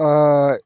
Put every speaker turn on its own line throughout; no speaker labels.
А,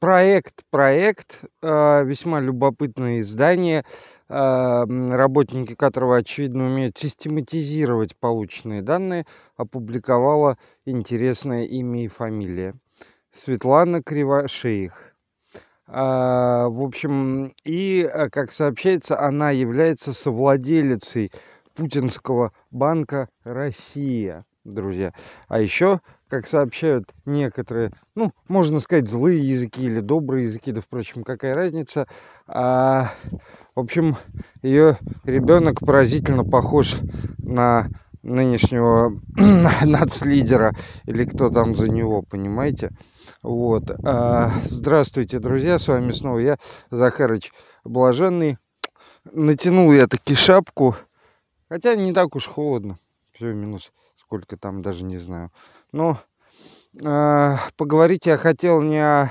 проект, проект, а, весьма любопытное издание, а, работники которого, очевидно, умеют систематизировать полученные данные, опубликовала интересное имя и фамилия. Светлана Кривошеих. В общем, и, как сообщается, она является совладелицей Путинского банка «Россия» друзья. А еще, как сообщают некоторые, ну, можно сказать, злые языки или добрые языки, да, впрочем, какая разница. А, в общем, ее ребенок поразительно похож на нынешнего нацлидера или кто там за него, понимаете? Вот. А, здравствуйте, друзья, с вами снова я, Захарыч Блаженный. Натянул я таки шапку, хотя не так уж холодно, все, минус сколько там, даже не знаю. Но ну, э, поговорить я хотел не о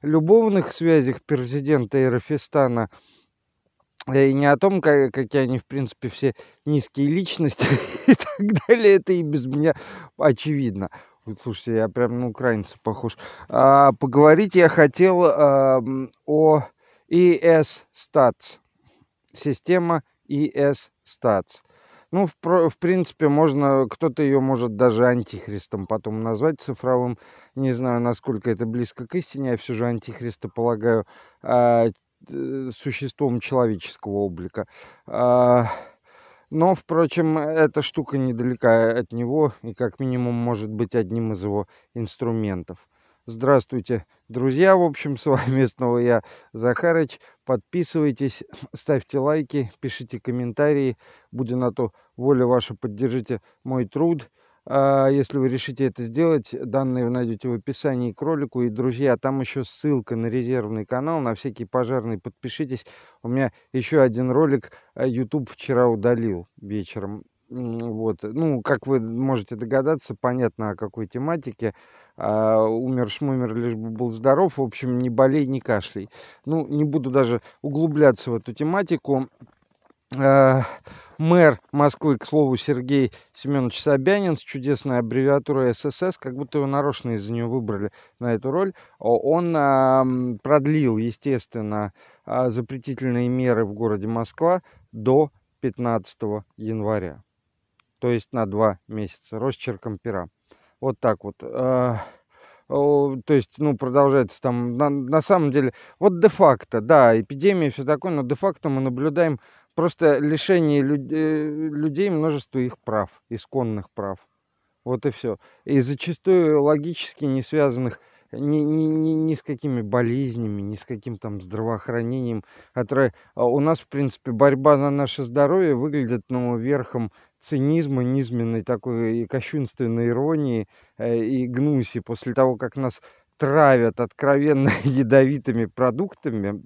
любовных связях президента и э, и не о том, как, какие они, в принципе, все низкие личности и так далее. Это и без меня очевидно. слушайте, я прям на украинца похож. А, поговорить я хотел а, о ES Stats. Система ES Stats. Ну, в, в принципе, можно, кто-то ее может даже антихристом потом назвать цифровым. Не знаю, насколько это близко к истине, я все же антихриста полагаю а, э, существом человеческого облика. А, но, впрочем, эта штука недалека от него и как минимум может быть одним из его инструментов. Здравствуйте, друзья! В общем, с вами снова я, Захарыч. Подписывайтесь, ставьте лайки, пишите комментарии. Будет на то воля ваша, поддержите мой труд. А если вы решите это сделать, данные вы найдете в описании к ролику. И, друзья, там еще ссылка на резервный канал, на всякий пожарный. Подпишитесь. У меня еще один ролик э, YouTube вчера удалил вечером. Вот. Ну, как вы можете догадаться, понятно, о какой тематике. А, умер шмумер, лишь бы был здоров. В общем, не болей, не кашляй. Ну, не буду даже углубляться в эту тематику. А, мэр Москвы, к слову, Сергей Семенович Собянин с чудесной аббревиатурой ССС, как будто его нарочно из-за нее выбрали на эту роль, он продлил, естественно, а, запретительные меры в городе Москва до 15 января то есть на два месяца росчерком пера. Вот так вот. А, то есть, ну, продолжается там, на, на самом деле, вот де-факто, да, эпидемия и все такое, но де-факто мы наблюдаем просто лишение люд, э, людей множества их прав, исконных прав. Вот и все. И зачастую логически не связанных ни, ни, ни, ни с какими болезнями, ни с каким там здравоохранением. Отра... А у нас, в принципе, борьба за наше здоровье выглядит ну, верхом цинизма, низменной такой и кощунственной иронии э, и гнуси. После того, как нас травят откровенно ядовитыми продуктами,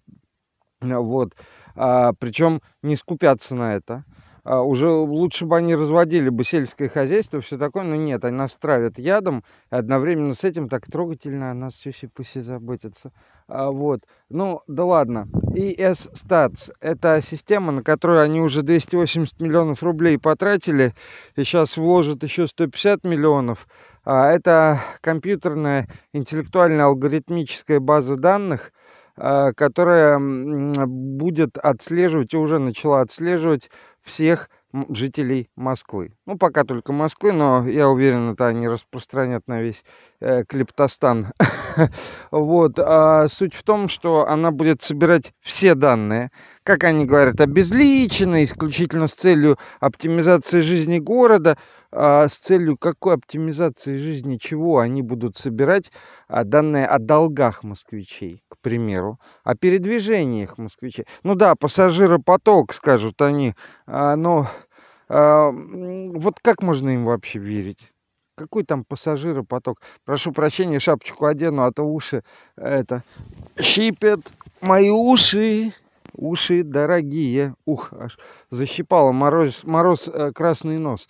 вот, а, причем не скупятся на это. А, уже лучше бы они разводили бы сельское хозяйство, все такое, но нет, они нас травят ядом, и одновременно с этим так трогательно о нас сюси-пуси заботятся. А, вот. Ну, да ладно. ES Stats – это система, на которую они уже 280 миллионов рублей потратили, и сейчас вложат еще 150 миллионов. А, это компьютерная интеллектуальная алгоритмическая база данных, а, которая будет отслеживать и уже начала отслеживать всех жителей Москвы. Ну, пока только Москвы, но я уверен, это они распространят на весь э, Клептостан. вот. А суть в том, что она будет собирать все данные, как они говорят, обезличенно, исключительно с целью оптимизации жизни города. А, с целью какой оптимизации жизни чего они будут собирать а, данные о долгах москвичей, к примеру, о передвижениях москвичей. Ну да, пассажиропоток, скажут они, а, но ну, вот как можно им вообще верить? Какой там пассажиропоток? Прошу прощения, шапочку одену, а то уши это щипят мои уши уши дорогие. Ух, аж защипало мороз, мороз э, красный нос.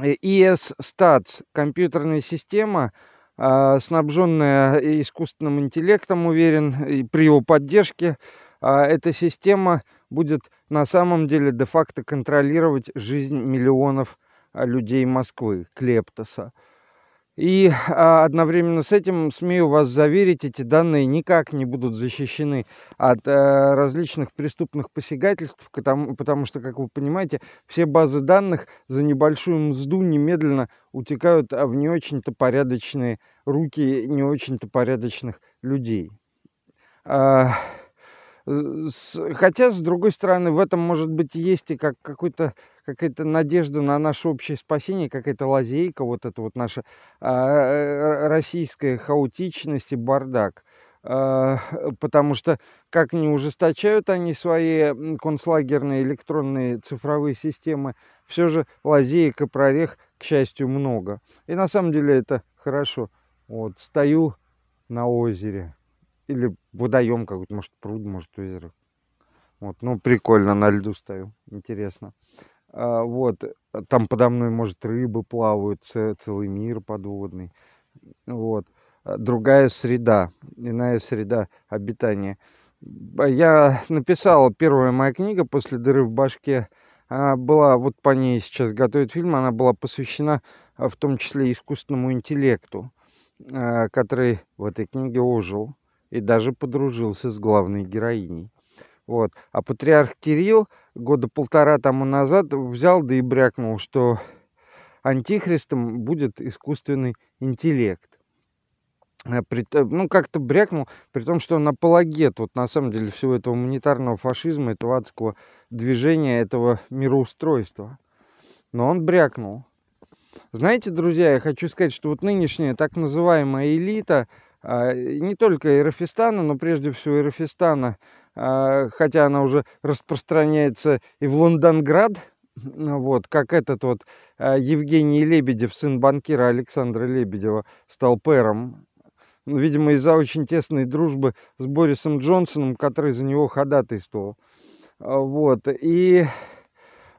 Э, ES-STATS – компьютерная система, а, снабженная э, искусственным интеллектом, уверен, при его поддержке, а, эта система будет на самом деле де-факто контролировать жизнь миллионов а, людей Москвы, Клептоса. И а, одновременно с этим, смею вас заверить, эти данные никак не будут защищены от э, различных преступных посягательств, потому, потому что, как вы понимаете, все базы данных за небольшую мзду немедленно утекают а, в не очень-то порядочные руки не очень-то порядочных людей. А, Хотя, с другой стороны, в этом, может быть, есть и как какой-то какая-то надежда на наше общее спасение, какая-то лазейка, вот эта вот наша а, э, российская хаотичность и бардак. Э, потому что как не ужесточают они свои концлагерные электронные цифровые системы, все же лазеек и прорех, к счастью, много. И на самом деле это хорошо. Вот, стою на озере или водоем какой-то, может пруд, может озеро. Вот, ну прикольно, на льду стою, интересно. А, вот, э, там подо мной, может, рыбы плавают, целый мир подводный. Вот, а другая среда, иная среда обитания. Я написал, первая моя книга «После дыры в башке» была, вот по ней сейчас готовят фильм, она была посвящена а, в том числе искусственному интеллекту, а, который в этой книге ожил и даже подружился с главной героиней. Вот. А патриарх Кирилл года полтора тому назад взял да и брякнул, что антихристом будет искусственный интеллект. Э, ну, как-то брякнул, при том, что он апологет, вот на самом деле, всего этого монетарного фашизма, этого адского движения, этого мироустройства. Но он брякнул. Знаете, друзья, я хочу сказать, что вот нынешняя так называемая элита – а, не только Ирафистана, но прежде всего Ирафистана, а, хотя она уже распространяется и в Лондонград, ну вот, как этот вот а, Евгений Лебедев, сын банкира Александра Лебедева, стал пэром ну, видимо, из-за очень тесной дружбы с Борисом Джонсоном, который за него ходатайствовал. Вот. И,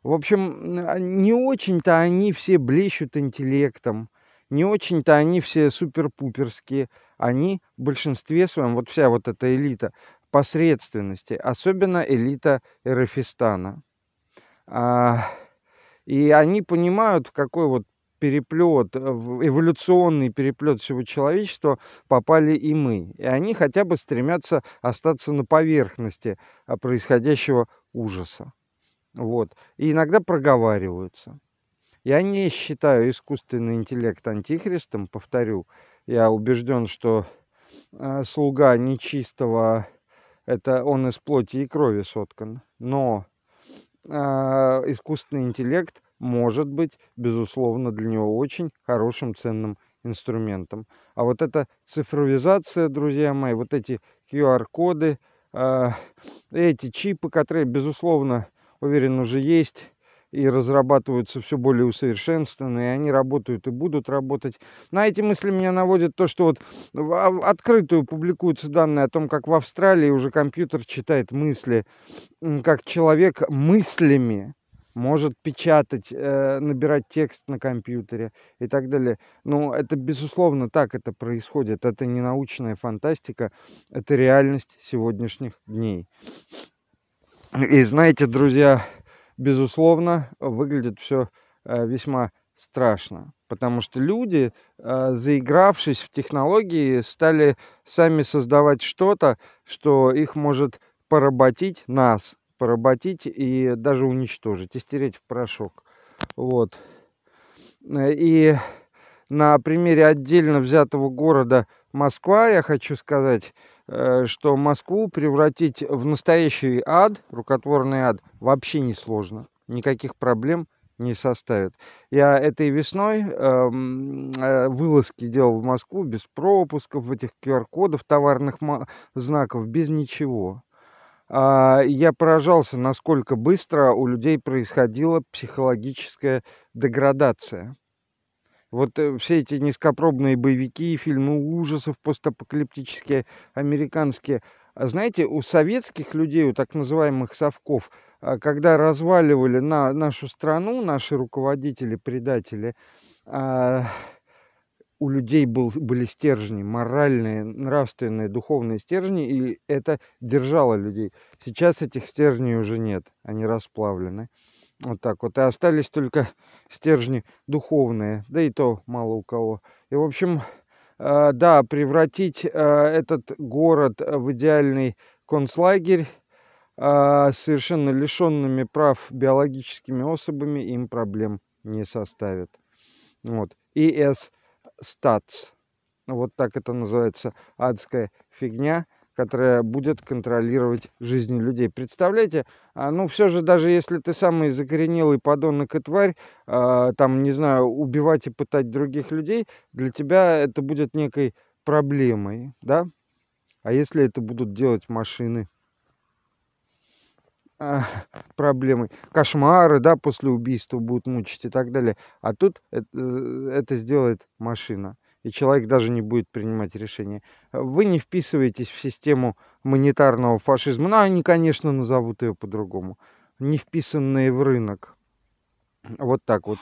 в общем, не очень-то они все блещут интеллектом не очень-то они все суперпуперские, Они в большинстве своем, вот вся вот эта элита посредственности, особенно элита Эрофистана. А, и они понимают, в какой вот переплет, э, в эволюционный переплет всего человечества попали и мы. И они хотя бы стремятся остаться на поверхности а, происходящего ужаса. Вот. И иногда проговариваются. Я не считаю искусственный интеллект антихристом, повторю. Я убежден, что э, слуга нечистого, это он из плоти и крови соткан. Но а, искусственный интеллект может быть, безусловно, для него очень хорошим ценным инструментом. А вот эта цифровизация, друзья мои, вот эти QR-коды, а, эти чипы, которые, безусловно, уверен, уже есть, и разрабатываются все более усовершенствованные, и они работают и будут работать. На эти мысли меня наводит то, что вот а, открытую публикуются данные о том, как в Австралии уже компьютер читает мысли, как человек мыслями может печатать, э, набирать текст на компьютере и так далее. Ну, это безусловно так это происходит. Это не научная фантастика, это реальность сегодняшних дней. И знаете, друзья, безусловно, выглядит все э, весьма страшно. Потому что люди, э, заигравшись в технологии, стали сами создавать что-то, что их может поработить нас, поработить и даже уничтожить, истереть в порошок. Вот. Э, и на примере отдельно взятого города Москва я хочу сказать, Э, что Москву превратить в настоящий ад, рукотворный ад, вообще несложно. Никаких проблем не составит. Я этой весной эм, э, вылазки делал в Москву без пропусков, этих QR-кодов, товарных знаков, без ничего. Э, я поражался, насколько быстро у людей происходила психологическая деградация. Вот э, все эти низкопробные боевики, фильмы ужасов постапокалиптические, американские. А знаете, у советских людей, у так называемых совков, а, когда разваливали на нашу страну, наши руководители, предатели, а, у людей был, были стержни, моральные, нравственные, духовные стержни, и это держало людей. Сейчас этих стержней уже нет, они расплавлены. Вот так вот. И остались только стержни духовные. Да и то мало у кого. И, в общем, э, да, превратить э, этот город в идеальный концлагерь э, совершенно лишенными прав биологическими особами им проблем не составит. Вот. ИС Статс. Вот так это называется адская фигня которая будет контролировать жизни людей. Представляете, а, ну все же даже если ты самый закоренелый подонок и тварь, а, там, не знаю, убивать и пытать других людей, для тебя это будет некой проблемой, да? А если это будут делать машины? А, проблемы, кошмары, да, после убийства будут мучить и так далее. А тут это, э, это сделает машина и человек даже не будет принимать решения. Вы не вписываетесь в систему монетарного фашизма. Ну, они, конечно, назовут ее по-другому. Не вписанные в рынок. Вот так вот.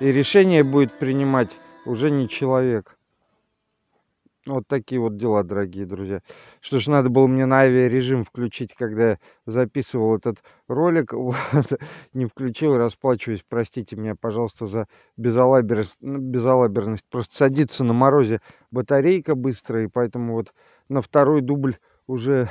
И решение будет принимать уже не человек. Вот такие вот дела, дорогие друзья. Что ж, надо было мне на авиарежим включить, когда я записывал этот ролик. Вот, не включил, расплачиваюсь. Простите меня, пожалуйста, за безалаберность. Ну, безалаберность. Просто садится на морозе батарейка быстро, и поэтому вот на второй дубль уже